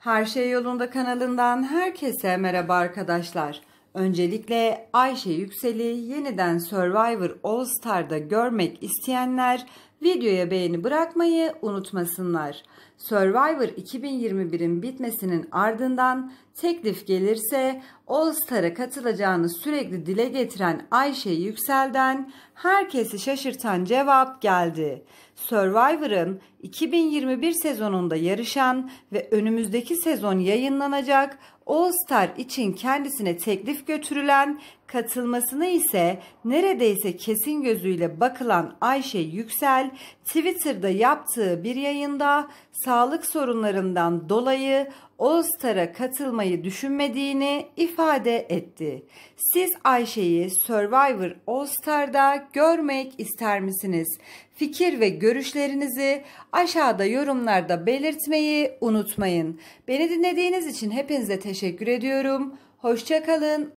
Her Şey Yolunda kanalından herkese merhaba arkadaşlar. Öncelikle Ayşe Yüksel'i yeniden Survivor All Star'da görmek isteyenler videoya beğeni bırakmayı unutmasınlar. Survivor 2021'in bitmesinin ardından teklif gelirse All Star'a katılacağını sürekli dile getiren Ayşe Yüksel'den herkesi şaşırtan cevap geldi. Survivor'ın 2021 sezonunda yarışan ve önümüzdeki sezon yayınlanacak All Star için kendisine teklif götürülen, katılmasını ise neredeyse kesin gözüyle bakılan Ayşe Yüksel, Twitter'da yaptığı bir yayında sağlık sorunlarından dolayı All Star'a katılmayı düşünmediğini ifade etti. Siz Ayşe'yi Survivor All Star'da görmek ister misiniz? Fikir ve görüş görüşlerinizi aşağıda yorumlarda belirtmeyi unutmayın. Beni dinlediğiniz için hepinize teşekkür ediyorum. Hoşçakalın,